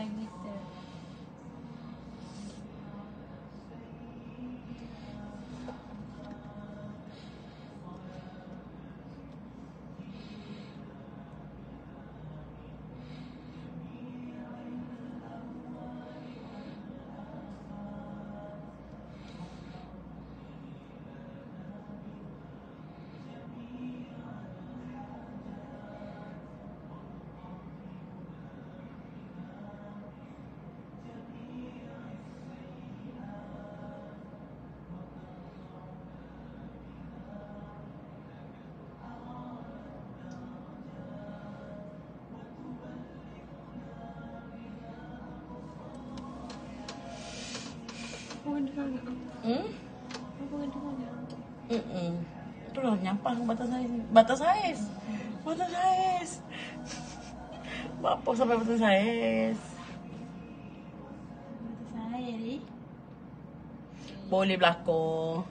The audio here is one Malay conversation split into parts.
magnet Hmm? Apa hmm. batas saiz. Batas saiz? Batas saiz. Bapak sampai batas saiz. Boleh berlakon.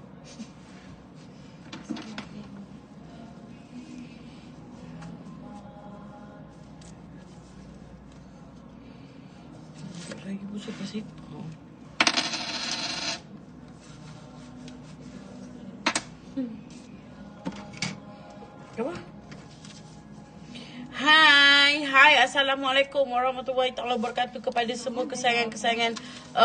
Assalamualaikum warahmatullahi taala wabarakatuh kepada semua kesayangan-kesayangan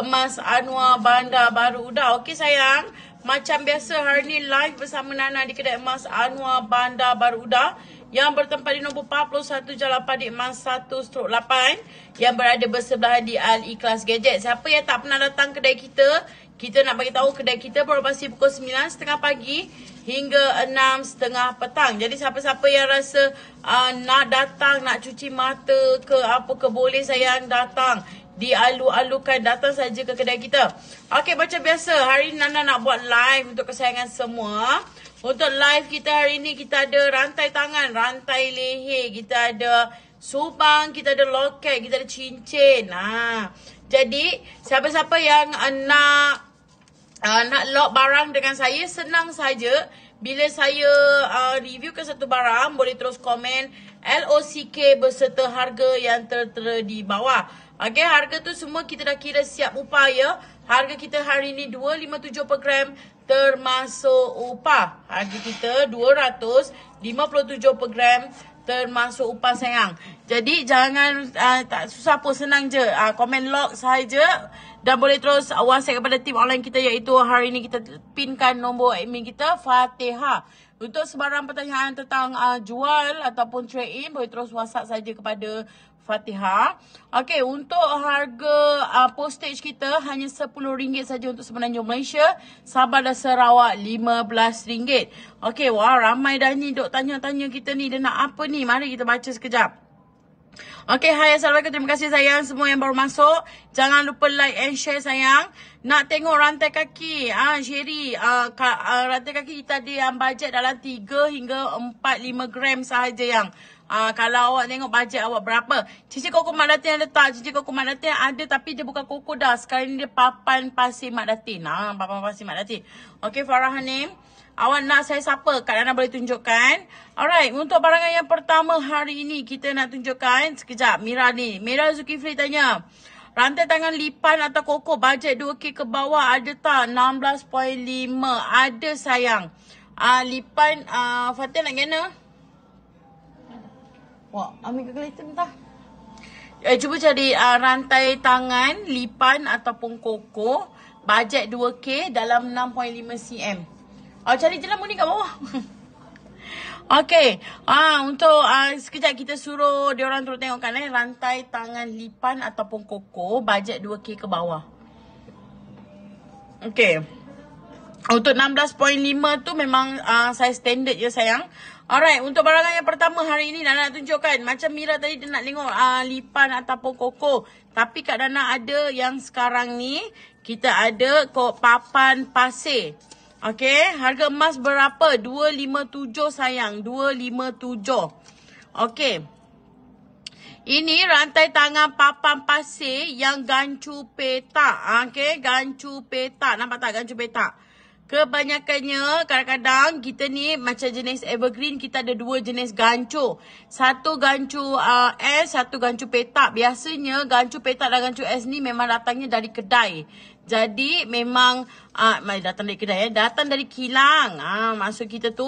Emas eh, Anwar Bandar Baru. Dah okey sayang. Macam biasa hari ni live bersama Nana di kedai Emas Anwar Bandar Baru Udah yang bertempat di nombor 41 Jalan Padik Mas 1 Strok 8 yang berada bersebelahan di Al Ikhlas Gadget. Siapa yang tak pernah datang kedai kita, kita nak bagi tahu kedai kita beroperasi pukul 9.30 pagi hingga enam setengah petang. Jadi siapa-siapa yang rasa uh, nak datang, nak cuci mata ke apa ke boleh saya datang. Dialu-alukan datang saja ke kedai kita. Okey macam biasa hari ini Nana nak buat live untuk kesayangan semua. Untuk live kita hari ini kita ada rantai tangan, rantai leher, kita ada subang, kita ada loket, kita ada cincin. Ha. Jadi siapa-siapa yang nak uh, nak lock barang dengan saya senang saja bila saya uh, review ke satu barang boleh terus komen LOCK berserta harga yang tertera di bawah. Okey harga tu semua kita dah kira siap upaya. Harga kita hari ni 257 per gram termasuk upah. Harga kita 257 per gram termasuk upah sayang. Jadi jangan uh, tak susah pun senang je. Uh, komen log saja dan boleh terus WhatsApp kepada tim online kita iaitu hari ini kita pinkan nombor admin kita Fatihah. Untuk sebarang pertanyaan tentang uh, jual ataupun trade in boleh terus WhatsApp saja kepada Fatihah. Okey, untuk harga uh, postage kita hanya RM10 saja untuk Semenanjung Malaysia, Sabah dan Sarawak RM15. Okey, wah ramai dah ni dok tanya-tanya kita ni dia nak apa ni? Mari kita baca sekejap. Okey, hai Assalamualaikum. Terima kasih sayang semua yang baru masuk. Jangan lupa like and share sayang. Nak tengok rantai kaki. Ah, ha, Sherry, uh, uh, rantai kaki kita ada ah, yang bajet dalam 3 hingga 4 5 gram sahaja yang. Uh, kalau awak tengok bajet awak berapa. Cincin koko Mak Datin ada tak? Cincin koko Mak Datin ada tapi dia bukan koko dah. Sekarang ni dia papan pasir Mak Datin. Ah, papan pasir Mak Datin. Okay Farah Hanim. Awak nak saya siapa? Kak Dana boleh tunjukkan. Alright. Untuk barangan yang pertama hari ini kita nak tunjukkan. Sekejap. Mira ni. Mira Zulkifli tanya. Rantai tangan lipan atau koko bajet 2K ke bawah ada tak? 16.5. Ada sayang. Ah uh, lipan. Ah uh, Fatin nak kena? Wah, ambil calculator entah. Eh, cuba cari uh, rantai tangan, lipan ataupun koko. Bajet 2K dalam 6.5 cm. Oh, cari je lah kat bawah. Okay, ah untuk ah sekejap kita suruh dia orang terus tengokkan eh rantai tangan lipan ataupun koko bajet 2k ke bawah. Okay. Untuk 16.5 tu memang uh, size standard je sayang. Alright, untuk barangan yang pertama hari ini Nana nak tunjukkan. Macam Mira tadi dia nak tengok uh, lipan ataupun koko. Tapi Kak Nana ada yang sekarang ni. Kita ada kok papan pasir. Okay, harga emas berapa? 257 sayang. 257. Okay. Ini rantai tangan papan pasir yang gancu petak. Okay, gancu petak. Nampak tak gancu petak? Kebanyakannya kadang-kadang kita ni macam jenis evergreen kita ada dua jenis gancu. Satu gancu uh, S, satu gancu petak. Biasanya gancu petak dan gancu S ni memang datangnya dari kedai. Jadi memang Ah, mai datang dari kedai eh. Datang dari kilang. Ah, masuk kita tu,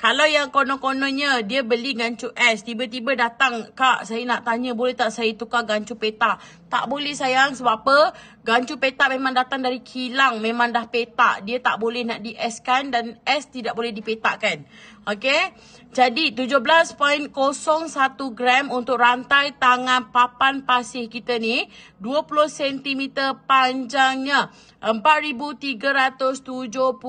kalau yang konon-kononnya dia beli gancu es, tiba-tiba datang, "Kak, saya nak tanya boleh tak saya tukar gancu peta? Tak boleh sayang sebab apa? Gancu peta memang datang dari kilang, memang dah petak. Dia tak boleh nak dieskan dan es tidak boleh dipetakkan. Okey. Jadi 17.01 gram untuk rantai tangan papan pasir kita ni 20 cm panjangnya 4300 371.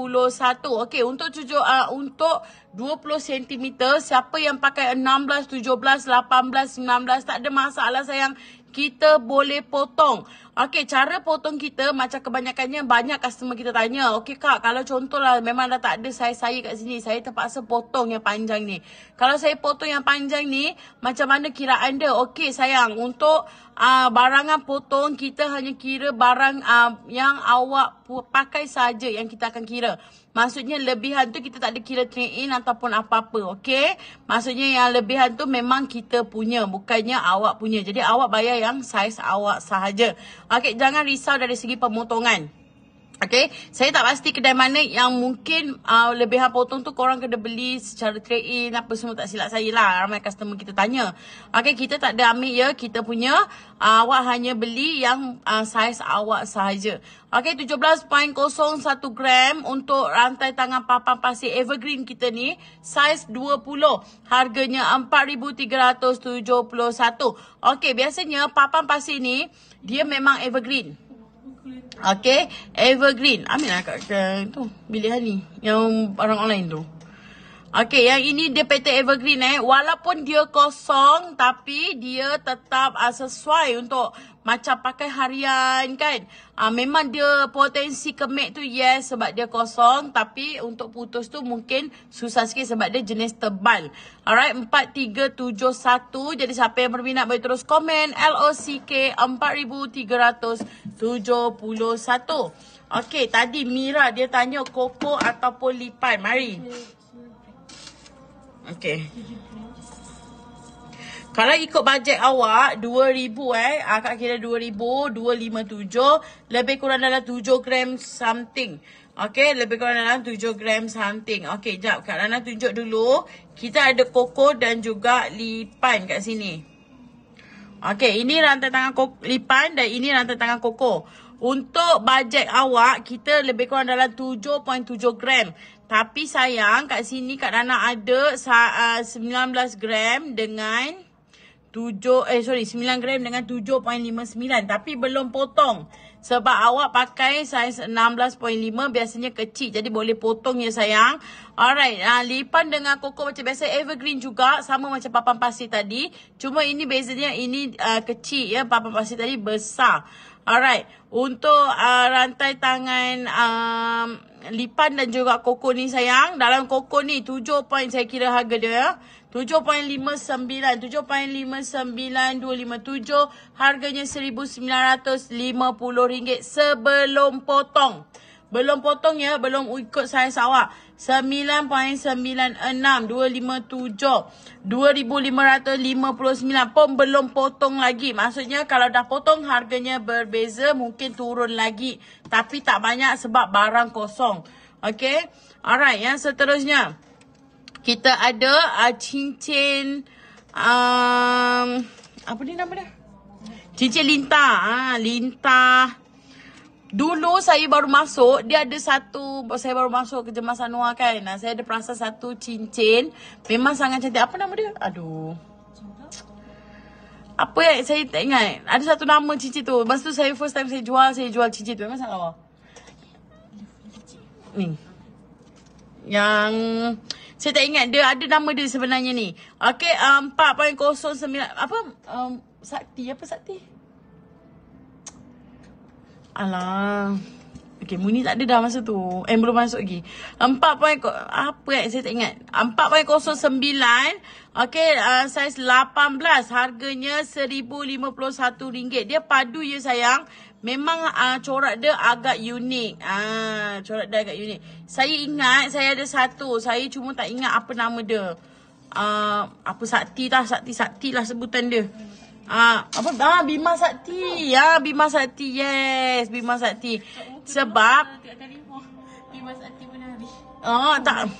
Okey, untuk cujuk uh, ah, untuk 20 cm, siapa yang pakai 16, 17, 18, 19 tak ada masalah sayang. Kita boleh potong. Okay, cara potong kita macam kebanyakannya banyak customer kita tanya. Okay kak, kalau contohlah memang dah tak ada saya-saya kat sini. Saya terpaksa potong yang panjang ni. Kalau saya potong yang panjang ni, macam mana kira anda? Okay sayang, untuk uh, barangan potong kita hanya kira barang uh, yang awak pakai saja yang kita akan kira. Maksudnya lebihan tu kita tak ada kira train ataupun apa-apa. Okay, Maksudnya yang lebihan tu memang kita punya. Bukannya awak punya. Jadi awak bayar yang saiz awak sahaja. Rakit jangan risau dari segi pemotongan. Okay, saya tak pasti kedai mana yang mungkin uh, lebihan potong tu korang kena beli secara trade-in apa semua tak silap saya lah. Ramai customer kita tanya. Okay, kita tak ada ambil ya. Kita punya uh, awak hanya beli yang uh, saiz awak sahaja. Okay, 17.01 gram untuk rantai tangan papan pasir evergreen kita ni. Saiz 20. Harganya RM4,371. Okay, biasanya papan pasir ni dia memang evergreen. Okay, evergreen. Ambil lah kat, kat tu. Bilik Hani. Yang barang online tu. Hmm. Okey, yang ini dia pattern evergreen eh. Walaupun dia kosong tapi dia tetap uh, sesuai untuk macam pakai harian kan. Uh, memang dia potensi kemek tu yes sebab dia kosong tapi untuk putus tu mungkin susah sikit sebab dia jenis tebal. Alright, 4371. Jadi siapa yang berminat boleh terus komen LOCK 4371. Okey, tadi Mira dia tanya koko ataupun lipai. Mari. Okay. Kalau ikut bajet awak, RM2,000 eh. Akak ah, kira RM2,000, RM257. Lebih kurang dalam 7 gram something. Okay, lebih kurang dalam 7 gram something. Okay, jap. Kak Rana tunjuk dulu. Kita ada koko dan juga lipan kat sini. Okay, ini rantai tangan koko, lipan dan ini rantai tangan koko. Untuk bajet awak, kita lebih kurang dalam 7.7 gram. Tapi sayang kat sini Kak Nana ada 19 uh, gram dengan 7 eh sorry 9 gram dengan 7.59 tapi belum potong. Sebab awak pakai saiz 16.5 biasanya kecil jadi boleh potong ya sayang. Alright, uh, lipan dengan koko macam biasa evergreen juga sama macam papan pasir tadi. Cuma ini bezanya ini uh, kecil ya papan pasir tadi besar. Alright, untuk uh, rantai tangan um, lipan dan juga koko ni sayang, dalam koko ni 7 point saya kira harga dia ya. 7.59, 7.59, 257, harganya RM1,950 sebelum potong. Belum potong ya, belum ikut saiz awak. 9.96257 pun belum potong lagi. Maksudnya kalau dah potong harganya berbeza mungkin turun lagi. Tapi tak banyak sebab barang kosong. Okay. Alright. Yang seterusnya. Kita ada uh, cincin. Um, apa ni nama dia? Cincin lintah. Ha, lintah. Dulu saya baru masuk, dia ada satu, saya baru masuk ke jemaah Anwar kan. Saya ada perasa satu cincin. Memang sangat cantik. Apa nama dia? Aduh. Apa yang saya tak ingat? Ada satu nama cincin tu. Masa tu saya first time saya jual, saya jual cincin tu. Memang sangat lawa. Ni. Yang... Saya tak ingat dia ada nama dia sebenarnya ni. Okay, um, 4.09. Apa? Um, Sakti, apa Sakti? Alah. Okay, Muni tak ada dah masa tu. Eh, belum masuk lagi. 4 poin... Apa yang saya tak ingat? 4 poin 09. Okay, uh, saiz 18. Harganya RM1,051. Dia padu je, sayang. Memang uh, corak dia agak unik. Ah, uh, corak dia agak unik. Saya ingat saya ada satu. Saya cuma tak ingat apa nama dia. Uh, apa sakti lah. Sakti-sakti lah sebutan dia. Ah, apa? Ah, Bima Sakti. Ya, ah, Bima Sakti. Yes, Bima Sakti. Sebab Bima Sakti pun hari. Ah, tak.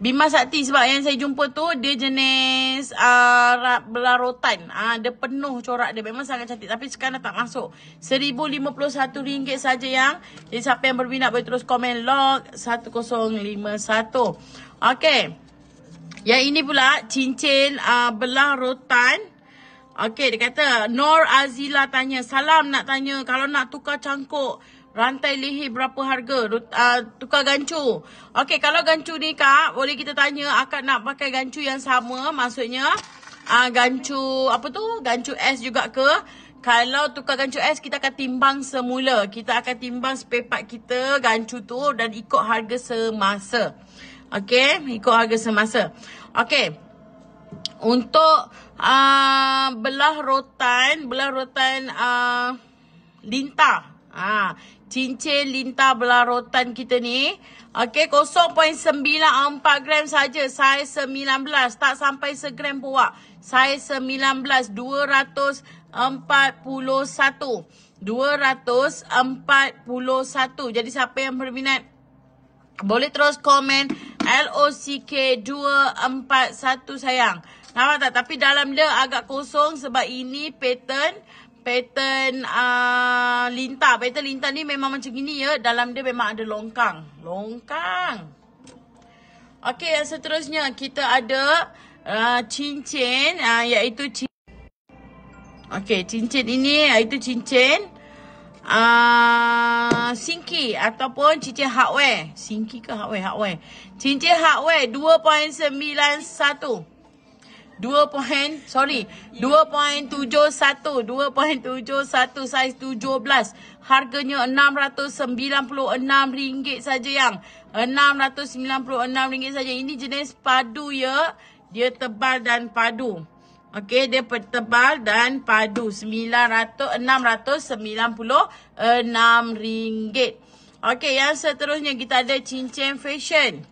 Bima Sakti sebab yang saya jumpa tu dia jenis Arab uh, rotan Ah, uh, dia penuh corak dia memang sangat cantik tapi sekarang dah tak masuk. RM1051 saja yang. Jadi siapa yang berminat boleh terus komen log 1051. okay ya ini pula cincin uh, ah, belah rotan. Okey, dia kata Nor Azila tanya, salam nak tanya kalau nak tukar cangkuk rantai leher berapa harga? Uh, tukar gancu. Okey, kalau gancu ni kak, boleh kita tanya akak nak pakai gancu yang sama maksudnya uh, gancu apa tu? Gancu S juga ke? Kalau tukar gancu S kita akan timbang semula. Kita akan timbang spare kita gancu tu dan ikut harga semasa. Okey, ikut harga semasa. Okey. Untuk Ah, belah rotan, belah rotan uh, ah, lintah. Ah, ha, cincin lintah belah rotan kita ni. Okey, 0.94 gram saja. Saiz 19. Tak sampai segram pun, Wak. Saiz 19, 241. 241. Jadi, siapa yang berminat? Boleh terus komen. LOCK241, sayang. Nampak tak? Tapi dalam dia agak kosong sebab ini pattern pattern uh, lintar. Pattern lintar ni memang macam gini ya. Dalam dia memang ada longkang. Longkang. Okey, yang seterusnya kita ada uh, cincin uh, iaitu cincin. Okey, cincin ini iaitu cincin uh, sinki ataupun cincin hardware. Sinki ke hardware? Hardware. Cincin hardware 2.91. 2. sorry, 2.71, 2.71 saiz 17. Harganya RM696 saja yang. RM696 saja. Ini jenis padu ya. Dia tebal dan padu. Okey, dia tebal dan padu. RM696. Okey, yang seterusnya kita ada cincin fashion.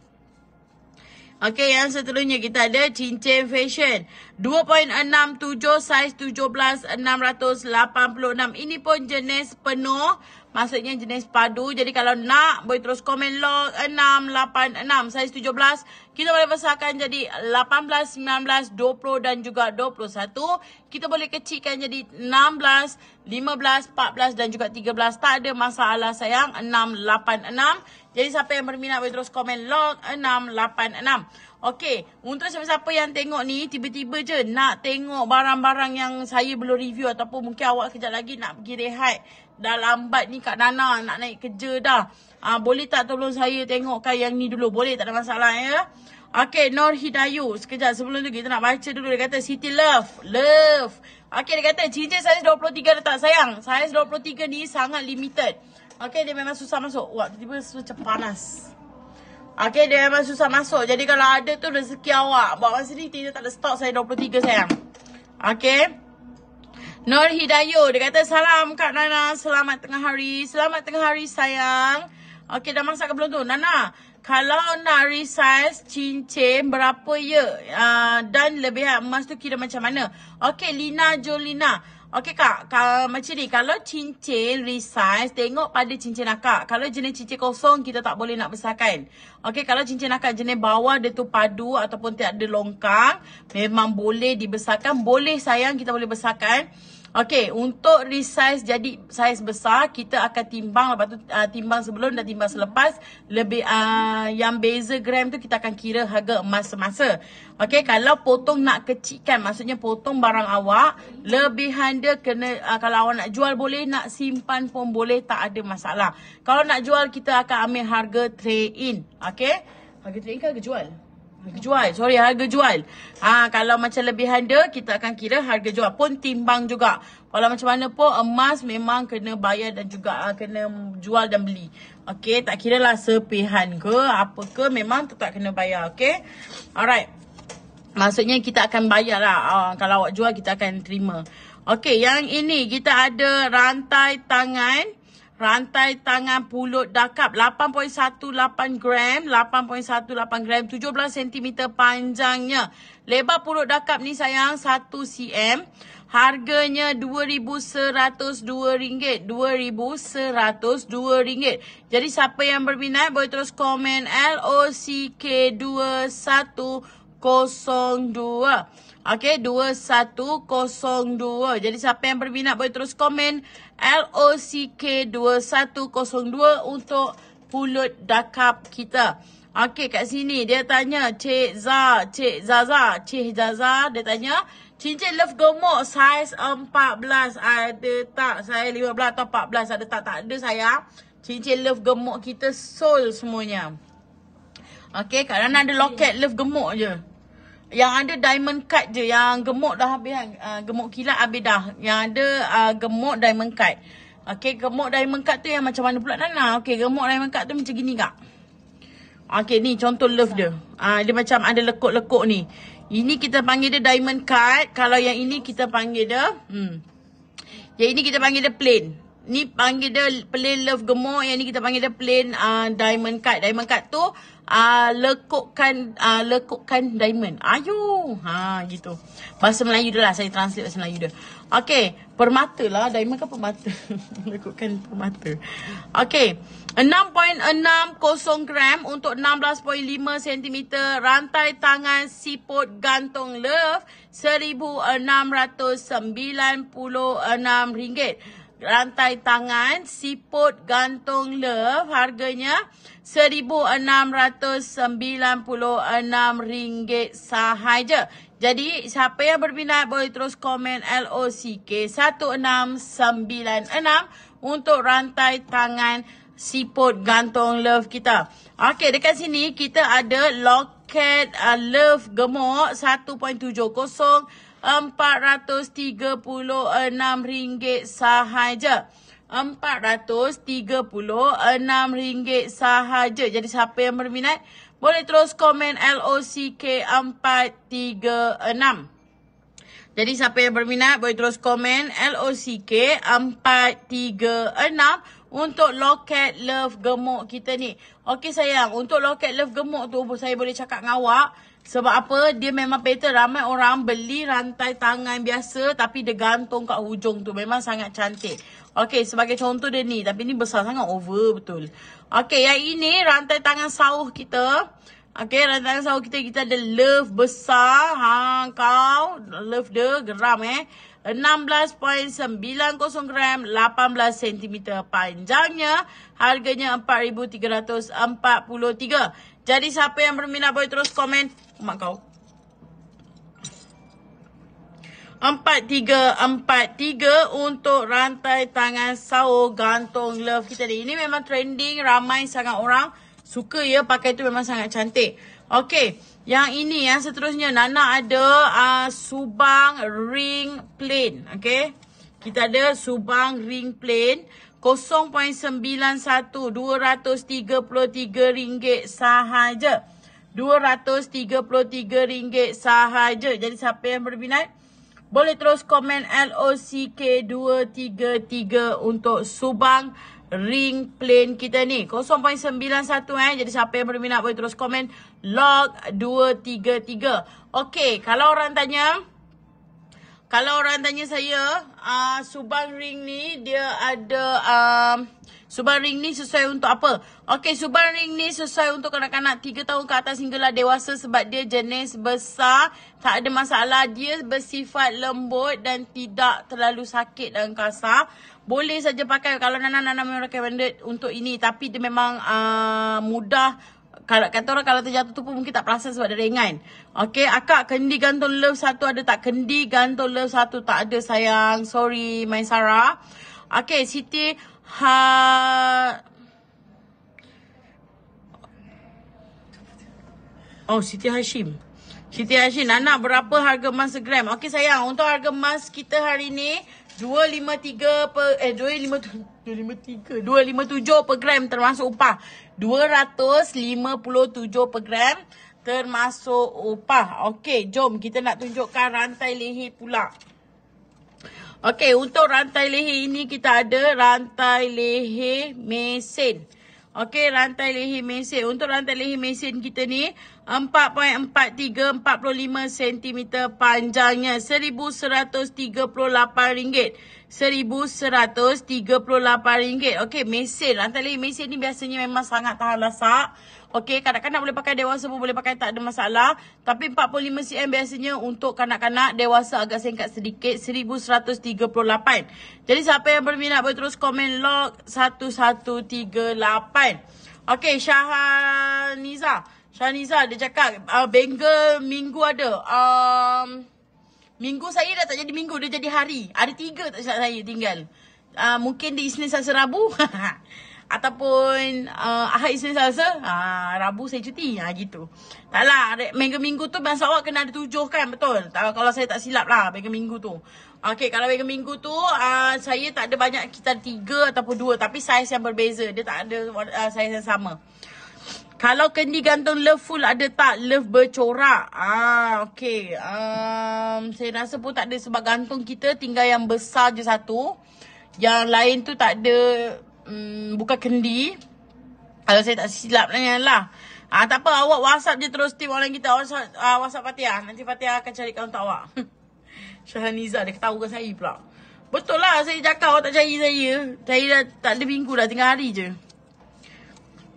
Okey, yang seterusnya kita ada cincin fashion. 2.67 size 17 686. Ini pun jenis penuh. Maksudnya jenis padu. Jadi kalau nak, boleh terus komen log 686 size 17. Kita boleh besarkan jadi 18, 19, 20 dan juga 21. Kita boleh kecilkan jadi 16, 15, 14 dan juga 13. Tak ada masalah sayang. 686. Jadi siapa yang berminat boleh terus komen log 686. Okey, untuk siapa-siapa yang tengok ni tiba-tiba je nak tengok barang-barang yang saya belum review ataupun mungkin awak kejap lagi nak pergi rehat dah lambat ni kak Nana nak naik kerja dah. Ah ha, boleh tak tolong saya tengokkan yang ni dulu? Boleh tak ada masalah ya? Okey, Nor Hidayu. Sekejap sebelum tu kita nak baca dulu dia kata City Love. Love. Okey dia kata cincin saiz 23 letak sayang. Saiz 23 ni sangat limited. Okay, dia memang susah masuk. Wah, tiba-tiba macam panas. Okay, dia memang susah masuk. Jadi kalau ada tu rezeki awak. Bawa masa ni, tiba tak ada stok saya 23 sayang. Okay. Nur Hidayo, dia kata, Salam Kak Nana, selamat tengah hari. Selamat tengah hari sayang. Okay, dah masak ke belum tu? Nana, kalau nak resize cincin berapa ya? Uh, dan lebih ah, emas tu kira macam mana? Okay, Lina Jolina. Lina. Okey kak, kalau macam ni, kalau cincin resize, tengok pada cincin akak. Kalau jenis cincin kosong, kita tak boleh nak besarkan. Okey, kalau cincin akak jenis bawah dia tu padu ataupun tiada longkang, memang boleh dibesarkan. Boleh sayang, kita boleh besarkan. Okay, untuk resize jadi saiz besar, kita akan timbang lepas tu uh, timbang sebelum dan timbang selepas. Lebih uh, yang beza gram tu kita akan kira harga emas semasa. Okay, kalau potong nak kecikkan, maksudnya potong barang awak, lebihan dia kena uh, kalau awak nak jual boleh, nak simpan pun boleh, tak ada masalah. Kalau nak jual kita akan ambil harga trade in. Okey? Harga trade in ke Harga jual. Jual, sorry harga jual ha, Kalau macam lebih handa kita akan kira harga jual pun timbang juga Kalau macam mana pun emas memang kena bayar dan juga ha, kena jual dan beli Okay tak kira lah sepihan ke apa ke memang tetap kena bayar okay Alright Maksudnya kita akan bayar lah ha, kalau awak jual kita akan terima Okay yang ini kita ada rantai tangan Rantai tangan pulut dakap 8.18 gram, 8.18 gram, 17 cm panjangnya. Lebar pulut dakap ni sayang 1 cm. Harganya RM2,102. RM2,102. Jadi siapa yang berminat boleh terus komen LOCK2102. Okey, 2102. Jadi siapa yang berminat boleh terus komen LOCK2102 untuk pulut dakap kita. Okey, kat sini dia tanya Cik Za, Cik Zaza, Cik Zaza dia tanya Cincin love gemuk saiz 14 ada tak? Saya 15 atau 14 ada tak? Tak ada saya. Cincin love gemuk kita soul semuanya. Okay, kadang-kadang ada loket love gemuk je yang ada diamond cut je yang gemuk dah habis kan uh, gemuk kilat habis dah yang ada uh, gemuk diamond cut Okay, gemuk diamond cut tu yang macam mana pula Nana okey gemuk diamond cut tu macam gini kak Okay ni contoh love dia ah uh, dia macam ada lekuk-lekuk ni ini kita panggil dia diamond cut kalau yang ini kita panggil dia hmm yang ini kita panggil dia plain ni panggil dia plain love gemuk yang ni kita panggil dia plain uh, diamond cut diamond cut tu uh, lekukkan uh, lekukkan diamond. ayo, Ha gitu. Bahasa Melayu dah lah saya translate bahasa Melayu dah. Okey, permata lah diamond kan permata. lekukkan permata. Okey. 6.60 gram untuk 16.5 cm rantai tangan siput gantung love RM1,696 rantai tangan siput gantung love harganya RM1,696 sahaja. Jadi siapa yang berminat boleh terus komen LOCK1696 untuk rantai tangan siput gantung love kita. Okey dekat sini kita ada loket uh, love gemuk 1.70 RM436 sahaja. RM436 sahaja. Jadi siapa yang berminat boleh terus komen LOCK 436. Jadi siapa yang berminat boleh terus komen LOCK 436 untuk loket love gemuk kita ni. Okey sayang, untuk loket love gemuk tu saya boleh cakap dengan awak. Sebab apa? Dia memang better ramai orang beli rantai tangan biasa tapi dia gantung kat hujung tu. Memang sangat cantik. Okey, sebagai contoh dia ni. Tapi ni besar sangat over betul. Okey, yang ini rantai tangan sauh kita. Okey, rantai tangan sauh kita. Kita ada love besar. Ha, kau. Love dia geram eh. 16.90 gram 18 cm panjangnya harganya 4343. Jadi siapa yang berminat boleh terus komen mak kau. 4343 untuk rantai tangan sao gantung love kita ni. Ini memang trending ramai sangat orang suka ya pakai tu memang sangat cantik. Okey. Yang ini yang seterusnya Nana ada uh, subang ring plain, Okay. Kita ada subang ring plain 0.91 233 ringgit sahaja. 233 ringgit sahaja. Jadi siapa yang berminat? Boleh terus komen LOCK233 untuk Subang ring plane kita ni. 0.91 eh. Jadi siapa yang berminat boleh terus komen. Log 233. Okey. Kalau orang tanya. Kalau orang tanya saya. Uh, Subang ring ni dia ada... Uh, Subang ring ni sesuai untuk apa? Okey, Subang ring ni sesuai untuk kanak-kanak 3 tahun ke atas hinggalah dewasa sebab dia jenis besar. Tak ada masalah. Dia bersifat lembut dan tidak terlalu sakit dan kasar boleh saja pakai kalau Nana Nana memang recommended untuk ini tapi dia memang uh, mudah kalau kata orang kalau terjatuh tu pun mungkin tak perasan sebab dia ringan. Okey, akak kendi gantung love satu ada tak? Kendi gantung love satu tak ada sayang. Sorry, my Sarah. Okey, Siti ha Oh, Siti Hashim. Siti Hashim, Nana berapa harga emas gram? Okey sayang, untuk harga emas kita hari ni, 253 per eh 257 257 per gram termasuk upah. 257 per gram termasuk upah. Okey, jom kita nak tunjukkan rantai leher pula. Okey, untuk rantai leher ini kita ada rantai leher mesin. Okey, rantai leher mesin. Untuk rantai leher mesin kita ni, 4.4345 cm panjangnya, RM1,138. RM1,138. Okey, mesin. Lantai lah. lagi mesin ni biasanya memang sangat tahan lasak. Okey, kanak-kanak boleh pakai dewasa pun boleh pakai tak ada masalah. Tapi 45cm biasanya untuk kanak-kanak dewasa agak singkat sedikit. RM1,138. Jadi siapa yang berminat boleh terus komen log 1138. Okey, Syahaniza. Syahaniza dia cakap uh, bengal minggu ada. Um, Minggu saya dah tak jadi minggu, dia jadi hari. Hari tiga tak silap saya tinggal. Uh, mungkin di Isnin Selasa Rabu. Ataupun uh, Ahad Isnin Selasa, uh, Rabu saya cuti. Ha, uh, gitu. Taklah, minggu-minggu tu bangsa awak kena ada tujuh kan, betul? Tak, kalau saya tak silap lah, minggu-minggu tu. Okay, kalau minggu-minggu tu, uh, saya tak ada banyak, kita tiga ataupun dua. Tapi saiz yang berbeza, dia tak ada uh, saiz yang sama. Kalau kendi gantung love full ada tak? Love bercorak. Ah, okay. Um, saya rasa pun tak ada sebab gantung kita tinggal yang besar je satu. Yang lain tu tak ada um, mm, buka kendi. Kalau saya tak silap lah. lah. Ah, tak apa, awak whatsapp je terus tim orang kita. Ah, whatsapp, uh, WhatsApp Fatia. Nanti Fatia akan carikan untuk awak. Syahaniza, dia ketahu kan saya pula. Betul lah, saya cakap awak tak cari saya. Saya dah tak ada minggu dah, tinggal hari je.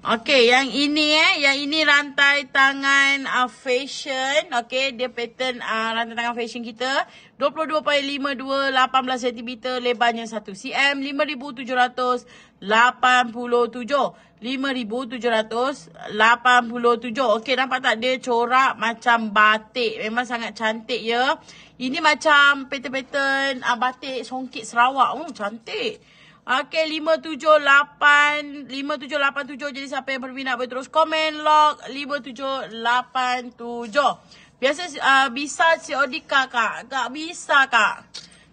Okey, yang ini eh, yang ini rantai tangan uh, fashion. Okey, dia pattern uh, rantai tangan fashion kita. 22.52, 18 cm, lebarnya 1 cm, 5787. 5787. Okey, nampak tak dia corak macam batik. Memang sangat cantik ya. Ini macam pattern-pattern uh, batik songkit Sarawak. Oh, cantik. Cantik. Okey, lapan tujuh jadi siapa yang berminat boleh terus komen. Log lima tujuh lapan tujuh Biasa uh, bisa si kak, kak. Tak bisa, kak.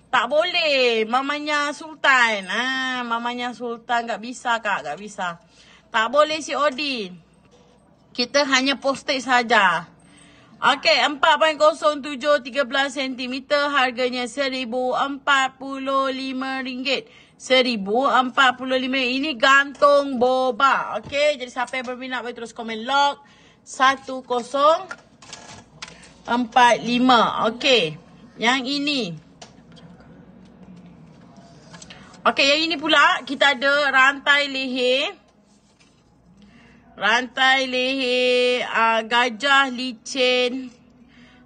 Tak boleh. Mamanya Sultan. Ha, mamanya Sultan. Tak bisa, kak. Tak bisa. Tak boleh si COD. Kita hanya postage saja. Okey, tiga belas sentimeter harganya seribu empat puluh lima ringgit seribu empat puluh lima ini gantung boba okey jadi siapa yang berminat boleh terus komen log satu kosong empat lima, okey yang ini okey yang ini pula kita ada rantai leher rantai leher uh, gajah licin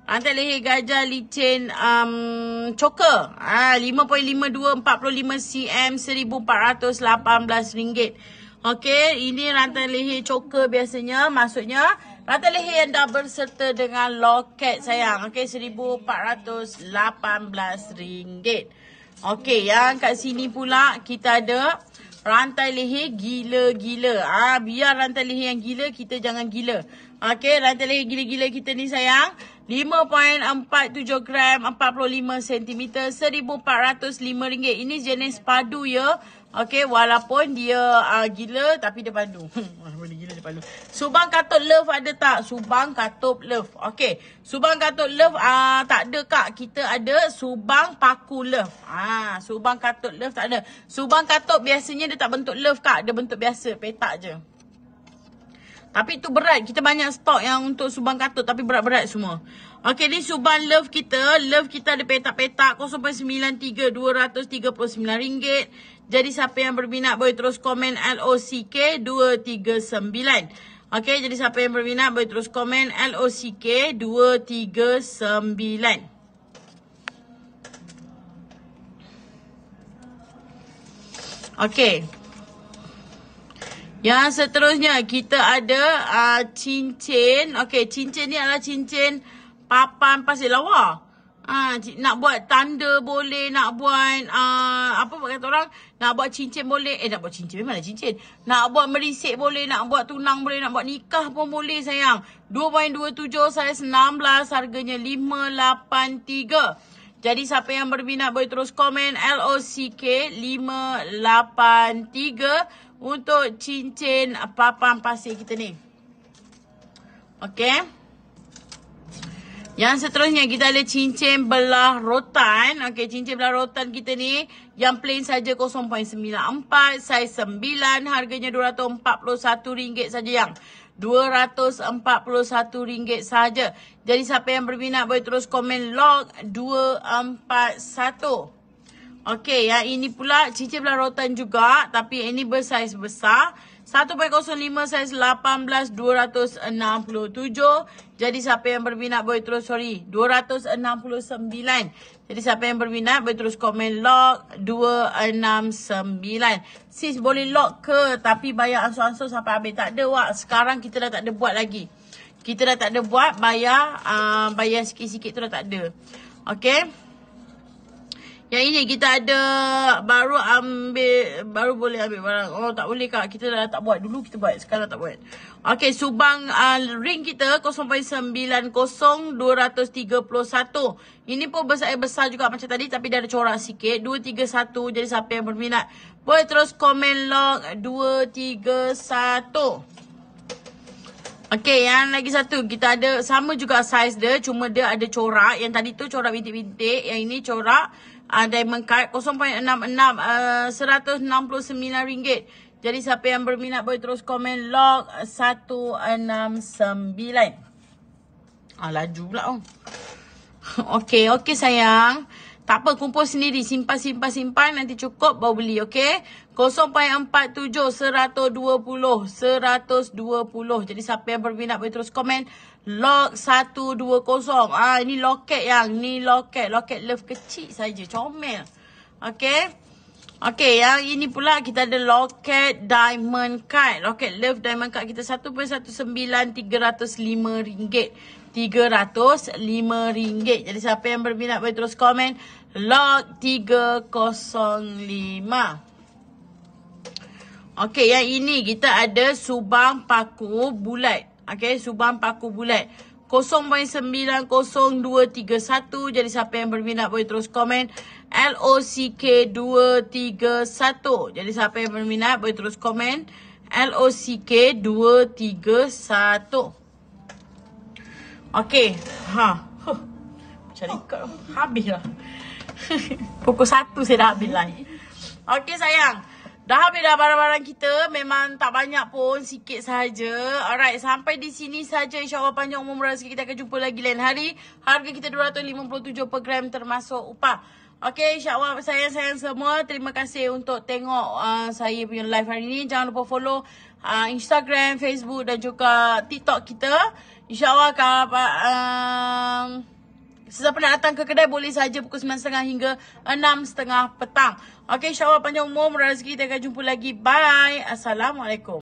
Antara leher gajah licin um, coka. Ha, 5.52, 45 cm, rm ringgit. Okey, ini rantai leher coka biasanya. Maksudnya, rantai leher yang dah berserta dengan loket sayang. Okey, RM1,418. Okey, yang kat sini pula kita ada rantai leher gila-gila. Ah, ha, biar rantai leher yang gila, kita jangan gila. Okey, rantai leher gila-gila kita ni sayang. 5.47 gram 45 cm RM1,405 Ini jenis padu ya Okay walaupun dia uh, gila tapi dia padu Boleh gila dia padu Subang Katup Love ada tak? Subang Katup Love Okay Subang Katup Love uh, tak ada kak Kita ada Subang Paku Love Ah, Subang Katup Love tak ada Subang Katup biasanya dia tak bentuk love kak Dia bentuk biasa petak je tapi tu berat. Kita banyak stok yang untuk subang katuk tapi berat-berat semua. Okay ni subang love kita. Love kita ada petak-petak 0.93 RM239. Jadi siapa yang berminat boleh terus komen LOCK239. Okay, jadi siapa yang berminat boleh terus komen LOCK239. Okay. Yang seterusnya kita ada uh, cincin. Okey, cincin ni adalah cincin papan pasir lawa. Ah, nak buat tanda boleh, nak buat uh, apa buat kata orang, nak buat cincin boleh, eh nak buat cincin memanglah cincin. Nak buat merisik boleh, nak buat tunang boleh, nak buat nikah pun boleh sayang. 2.27 saiz 16 harganya 583. Jadi siapa yang berminat boleh terus komen LOCK 583 untuk cincin papan pasir kita ni. okay? Yang seterusnya kita ada cincin belah rotan. Okey, cincin belah rotan kita ni yang plain saja 0.94, saiz 9, harganya RM241 saja yang. RM241 saja. Jadi siapa yang berminat boleh terus komen log 241. Okey, ya, ini pula cincin belah rotan juga tapi ini bersaiz besar. 1.05 saiz 267. Jadi siapa yang berminat boleh terus sorry 269. Jadi siapa yang berminat boleh terus komen log 269. Sis boleh log ke tapi bayar ansur-ansur sampai habis tak ada wak. Sekarang kita dah tak ada buat lagi. Kita dah tak ada buat bayar uh, bayar sikit-sikit tu dah tak ada. Okey. Yang ini kita ada baru ambil baru boleh ambil barang. Oh tak boleh kak. Kita dah tak buat. Dulu kita buat. Sekarang tak buat. Okey, subang uh, ring kita 0.90231. Ini pun besar-besar eh, juga macam tadi tapi dia ada corak sikit. 231 jadi siapa yang berminat boleh terus komen log 231. Okey, yang lagi satu kita ada sama juga saiz dia cuma dia ada corak. Yang tadi tu corak bintik-bintik, yang ini corak uh, diamond card 0.66 eh, RM169. ringgit. Jadi siapa yang berminat boleh terus komen log 169. Uh, ah, laju pula. Oh. okay, okay sayang. Tak apa, kumpul sendiri. Simpan, simpan, simpan. Nanti cukup, baru beli, okay? 0.47, 120, 120. Jadi, siapa yang berminat boleh terus komen. Lock 120. Ah ini loket yang ni loket, loket love kecil saja, comel. okay? Okay yang ini pula kita ada loket diamond card. Loket love diamond card kita 1.19305 ringgit. 305 ringgit. Jadi siapa yang berminat boleh terus komen lock 305. Okey, yang ini kita ada subang paku bulat. Okay, Subang Paku Bulat. 0.90231. Jadi siapa yang berminat boleh terus komen. LOCK231. Jadi siapa yang berminat boleh terus komen. LOCK231. Okey. Ha. Macam ni kau habislah. Pukul 1 saya dah habis live. Okay, sayang. Dah habis dah barang-barang kita. Memang tak banyak pun. Sikit saja. Alright. Sampai di sini sahaja. InsyaAllah panjang umur murah Kita akan jumpa lagi lain hari. Harga kita RM257 per gram termasuk upah. Okay. InsyaAllah sayang-sayang semua. Terima kasih untuk tengok uh, saya punya live hari ini. Jangan lupa follow uh, Instagram, Facebook dan juga TikTok kita. InsyaAllah akan... Uh, um, Sesiapa nak datang ke kedai boleh saja pukul 9.30 hingga 6.30 petang. Okay, insyaAllah panjang umur, murah rezeki. Kita akan jumpa lagi. Bye. Assalamualaikum.